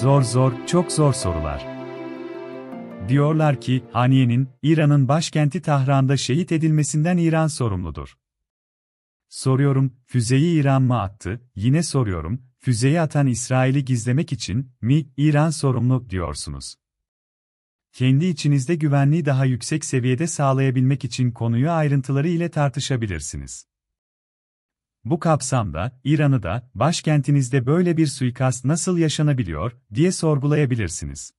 Zor zor, çok zor sorular. Diyorlar ki, Haniye'nin, İran'ın başkenti Tahran'da şehit edilmesinden İran sorumludur. Soruyorum, füzeyi İran mı attı? Yine soruyorum, füzeyi atan İsrail'i gizlemek için mi İran sorumlu diyorsunuz? Kendi içinizde güvenliği daha yüksek seviyede sağlayabilmek için konuyu ayrıntıları ile tartışabilirsiniz. Bu kapsamda, İran'ı da, başkentinizde böyle bir suikast nasıl yaşanabiliyor, diye sorgulayabilirsiniz.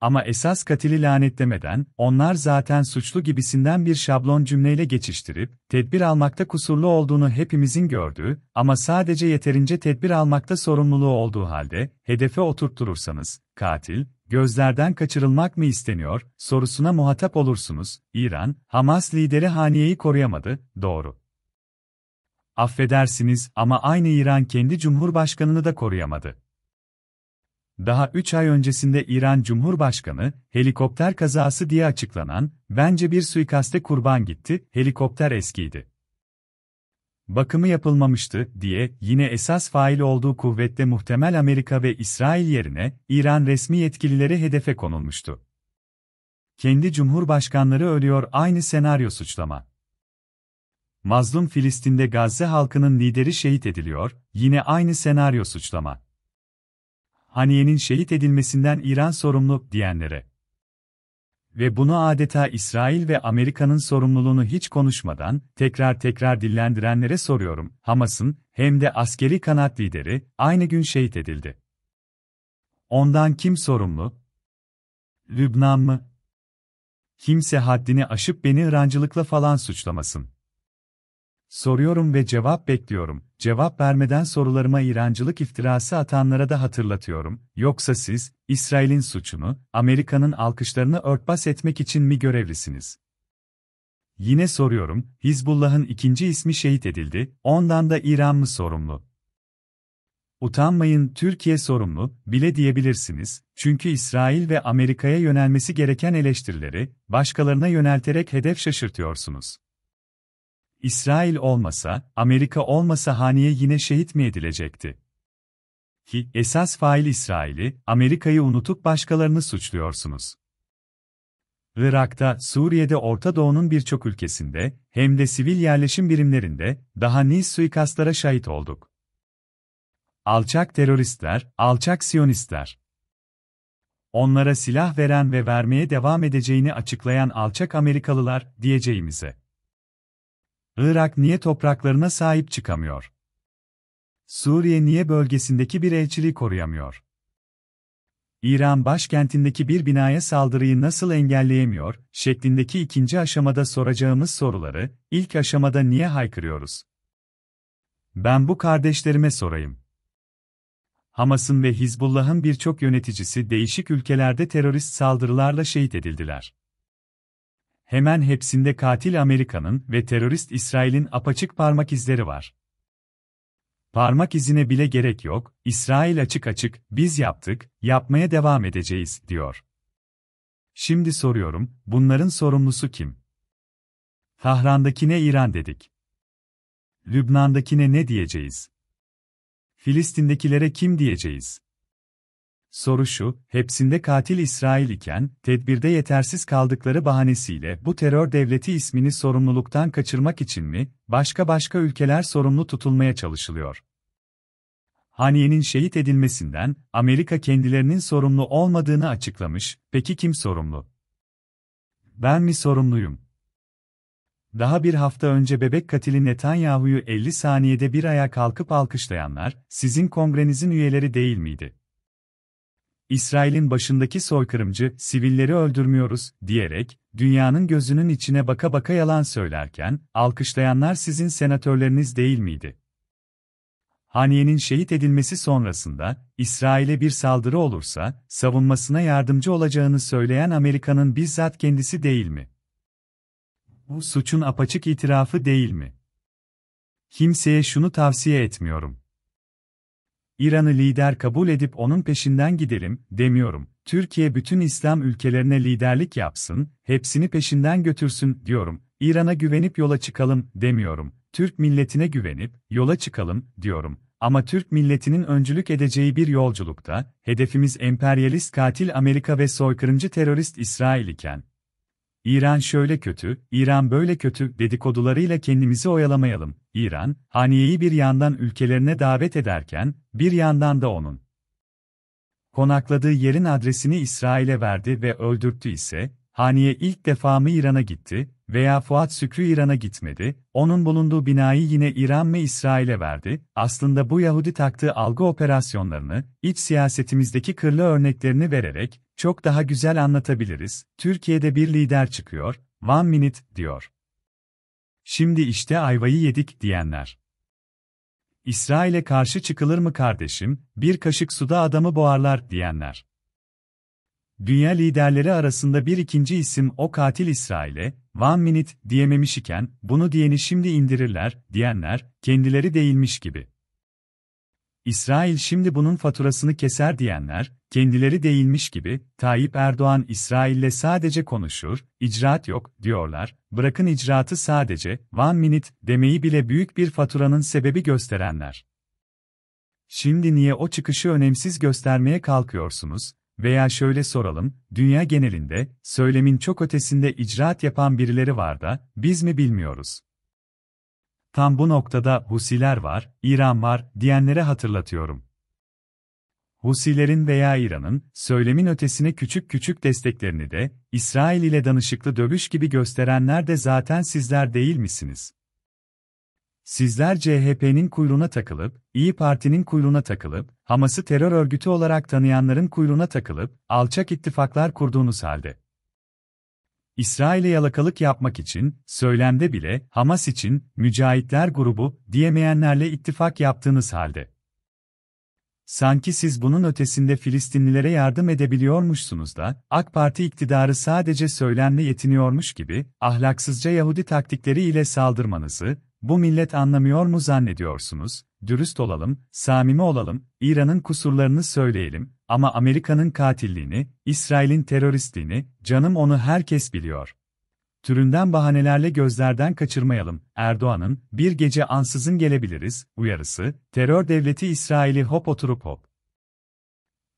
Ama esas katili lanetlemeden, onlar zaten suçlu gibisinden bir şablon cümleyle geçiştirip, tedbir almakta kusurlu olduğunu hepimizin gördüğü ama sadece yeterince tedbir almakta sorumluluğu olduğu halde, hedefe oturtturursanız, katil, gözlerden kaçırılmak mı isteniyor, sorusuna muhatap olursunuz, İran, Hamas lideri Haniye'yi koruyamadı, doğru affedersiniz ama aynı İran kendi cumhurbaşkanını da koruyamadı. Daha 3 ay öncesinde İran Cumhurbaşkanı, helikopter kazası diye açıklanan, bence bir suikaste kurban gitti, helikopter eskiydi. Bakımı yapılmamıştı diye yine esas fail olduğu kuvvette muhtemel Amerika ve İsrail yerine İran resmi yetkilileri hedefe konulmuştu. Kendi cumhurbaşkanları ölüyor aynı senaryo suçlama. Mazlum Filistin'de Gazze halkının lideri şehit ediliyor, yine aynı senaryo suçlama. Haniye'nin şehit edilmesinden İran sorumlu diyenlere. Ve bunu adeta İsrail ve Amerika'nın sorumluluğunu hiç konuşmadan tekrar tekrar dillendirenlere soruyorum. Hamas'ın hem de askeri kanat lideri aynı gün şehit edildi. Ondan kim sorumlu? Lübnan mı? Kimse haddini aşıp beni ırancılıkla falan suçlamasın. Soruyorum ve cevap bekliyorum. Cevap vermeden sorularıma İrancılık iftirası atanlara da hatırlatıyorum. Yoksa siz, İsrail'in suçunu, Amerika'nın alkışlarını örtbas etmek için mi görevlisiniz? Yine soruyorum, Hizbullah'ın ikinci ismi şehit edildi, ondan da İran mı sorumlu? Utanmayın, Türkiye sorumlu, bile diyebilirsiniz, çünkü İsrail ve Amerika'ya yönelmesi gereken eleştirileri, başkalarına yönelterek hedef şaşırtıyorsunuz. İsrail olmasa, Amerika olmasa Haniye yine şehit mi edilecekti? Ki, esas fail İsrail'i, Amerika'yı unutup başkalarını suçluyorsunuz. Irak'ta, Suriye'de Orta Doğu'nun birçok ülkesinde, hem de sivil yerleşim birimlerinde, daha nice suikastlara şahit olduk. Alçak teröristler, alçak siyonistler. Onlara silah veren ve vermeye devam edeceğini açıklayan alçak Amerikalılar, diyeceğimize. Irak niye topraklarına sahip çıkamıyor? Suriye niye bölgesindeki bir elçiliği koruyamıyor? İran başkentindeki bir binaya saldırıyı nasıl engelleyemiyor, şeklindeki ikinci aşamada soracağımız soruları, ilk aşamada niye haykırıyoruz? Ben bu kardeşlerime sorayım. Hamas'ın ve Hizbullah'ın birçok yöneticisi değişik ülkelerde terörist saldırılarla şehit edildiler hemen hepsinde katil Amerika'nın ve terörist İsrail'in apaçık parmak izleri var. Parmak izine bile gerek yok, İsrail açık açık, biz yaptık, yapmaya devam edeceğiz, diyor. Şimdi soruyorum, bunların sorumlusu kim? Tahran'dakine İran dedik. Lübnan'dakine ne diyeceğiz? Filistin'dekilere kim diyeceğiz? Soru şu, hepsinde katil İsrail iken, tedbirde yetersiz kaldıkları bahanesiyle bu terör devleti ismini sorumluluktan kaçırmak için mi, başka başka ülkeler sorumlu tutulmaya çalışılıyor? Haniye'nin şehit edilmesinden, Amerika kendilerinin sorumlu olmadığını açıklamış, peki kim sorumlu? Ben mi sorumluyum? Daha bir hafta önce bebek katili Netanyahu'yu 50 saniyede bir ayağa kalkıp alkışlayanlar, sizin kongrenizin üyeleri değil miydi? İsrail'in başındaki soykırımcı, sivilleri öldürmüyoruz, diyerek, dünyanın gözünün içine baka baka yalan söylerken, alkışlayanlar sizin senatörleriniz değil miydi? Haniye'nin şehit edilmesi sonrasında, İsrail'e bir saldırı olursa, savunmasına yardımcı olacağını söyleyen Amerika'nın bizzat kendisi değil mi? Bu suçun apaçık itirafı değil mi? Kimseye şunu tavsiye etmiyorum. İran'ı lider kabul edip onun peşinden gidelim, demiyorum. Türkiye bütün İslam ülkelerine liderlik yapsın, hepsini peşinden götürsün, diyorum. İran'a güvenip yola çıkalım, demiyorum. Türk milletine güvenip, yola çıkalım, diyorum. Ama Türk milletinin öncülük edeceği bir yolculukta, hedefimiz emperyalist katil Amerika ve soykırımcı terörist İsrail iken, İran şöyle kötü, İran böyle kötü dedikodularıyla kendimizi oyalamayalım. İran, haniyeyi bir yandan ülkelerine davet ederken, bir yandan da onun konakladığı yerin adresini İsrail'e verdi ve öldürttü ise, Haniye ilk defa mı İran'a gitti veya Fuat Sükrü İran'a gitmedi, onun bulunduğu binayı yine İran mı İsrail'e verdi, aslında bu Yahudi taktığı algı operasyonlarını, iç siyasetimizdeki kırlı örneklerini vererek, çok daha güzel anlatabiliriz, Türkiye'de bir lider çıkıyor, one minute, diyor. Şimdi işte ayvayı yedik diyenler. İsrail'e karşı çıkılır mı kardeşim, bir kaşık suda adamı boğarlar diyenler. Dünya liderleri arasında bir ikinci isim o katil İsrail'e, one minute diyememiş iken, bunu diyeni şimdi indirirler, diyenler, kendileri değilmiş gibi. İsrail şimdi bunun faturasını keser diyenler, kendileri değilmiş gibi, Tayyip Erdoğan İsrail'le sadece konuşur, icraat yok, diyorlar, bırakın icraatı sadece, one minute demeyi bile büyük bir faturanın sebebi gösterenler. Şimdi niye o çıkışı önemsiz göstermeye kalkıyorsunuz? Veya şöyle soralım, dünya genelinde, söylemin çok ötesinde icraat yapan birileri var da, biz mi bilmiyoruz? Tam bu noktada Husiler var, İran var, diyenlere hatırlatıyorum. Husilerin veya İran'ın, söylemin ötesine küçük küçük desteklerini de, İsrail ile danışıklı dövüş gibi gösterenler de zaten sizler değil misiniz? Sizler CHP'nin kuyruğuna takılıp, İyi Parti'nin kuyruğuna takılıp, Hamas'ı terör örgütü olarak tanıyanların kuyruğuna takılıp, alçak ittifaklar kurduğunuz halde. İsrail'e yalakalık yapmak için, söylemde bile, Hamas için, mücahitler grubu, diyemeyenlerle ittifak yaptığınız halde. Sanki siz bunun ötesinde Filistinlilere yardım edebiliyormuşsunuz da, AK Parti iktidarı sadece söylemle yetiniyormuş gibi, ahlaksızca Yahudi taktikleri ile saldırmanızı, bu millet anlamıyor mu zannediyorsunuz? Dürüst olalım, samimi olalım, İran'ın kusurlarını söyleyelim ama Amerika'nın katilliğini, İsrail'in teröristliğini, canım onu herkes biliyor. Türünden bahanelerle gözlerden kaçırmayalım. Erdoğan'ın bir gece ansızın gelebiliriz uyarısı, terör devleti İsrail'i hop oturup hop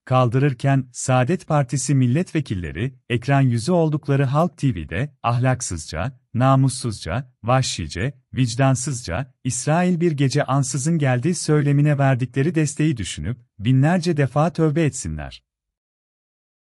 kaldırırken Saadet Partisi milletvekilleri, ekran yüzü oldukları Halk TV'de ahlaksızca, namussuzca, vahşice, vicdansızca, İsrail bir gece ansızın geldiği söylemine verdikleri desteği düşünüp, binlerce defa tövbe etsinler.